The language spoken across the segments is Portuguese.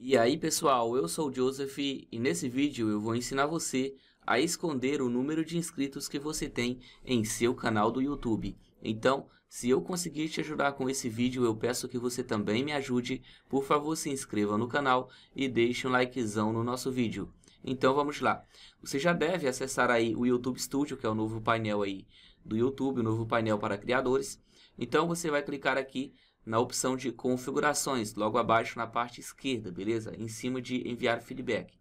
E aí pessoal, eu sou o Joseph e nesse vídeo eu vou ensinar você a esconder o número de inscritos que você tem em seu canal do YouTube. Então, se eu conseguir te ajudar com esse vídeo, eu peço que você também me ajude. Por favor, se inscreva no canal e deixe um likezão no nosso vídeo. Então vamos lá. Você já deve acessar aí o YouTube Studio, que é o novo painel aí do YouTube, o novo painel para criadores. Então você vai clicar aqui na opção de configurações, logo abaixo na parte esquerda, beleza? Em cima de enviar feedback.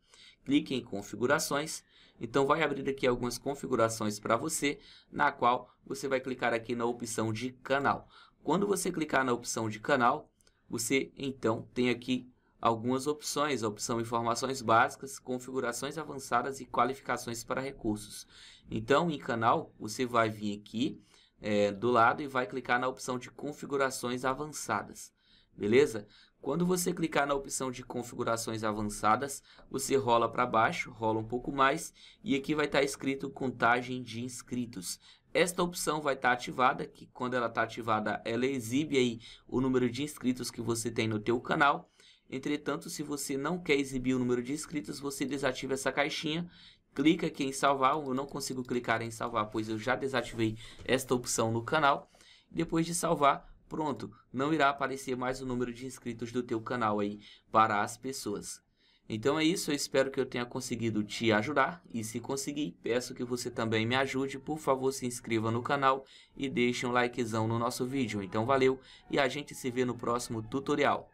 Clique em configurações, então vai abrir aqui algumas configurações para você, na qual você vai clicar aqui na opção de canal. Quando você clicar na opção de canal, você então tem aqui algumas opções, a opção informações básicas, configurações avançadas e qualificações para recursos. Então, em canal, você vai vir aqui é, do lado e vai clicar na opção de configurações avançadas. Beleza? Quando você clicar na opção de configurações avançadas, você rola para baixo, rola um pouco mais e aqui vai estar tá escrito contagem de inscritos. Esta opção vai estar tá ativada, que quando ela está ativada, ela exibe aí o número de inscritos que você tem no teu canal Entretanto, se você não quer exibir o número de inscritos, você desativa essa caixinha, clica aqui em salvar. Eu não consigo clicar em salvar, pois eu já desativei esta opção no canal. Depois de salvar, pronto, não irá aparecer mais o número de inscritos do teu canal aí para as pessoas. Então é isso, eu espero que eu tenha conseguido te ajudar e se conseguir, peço que você também me ajude, por favor se inscreva no canal e deixe um likezão no nosso vídeo. Então valeu e a gente se vê no próximo tutorial.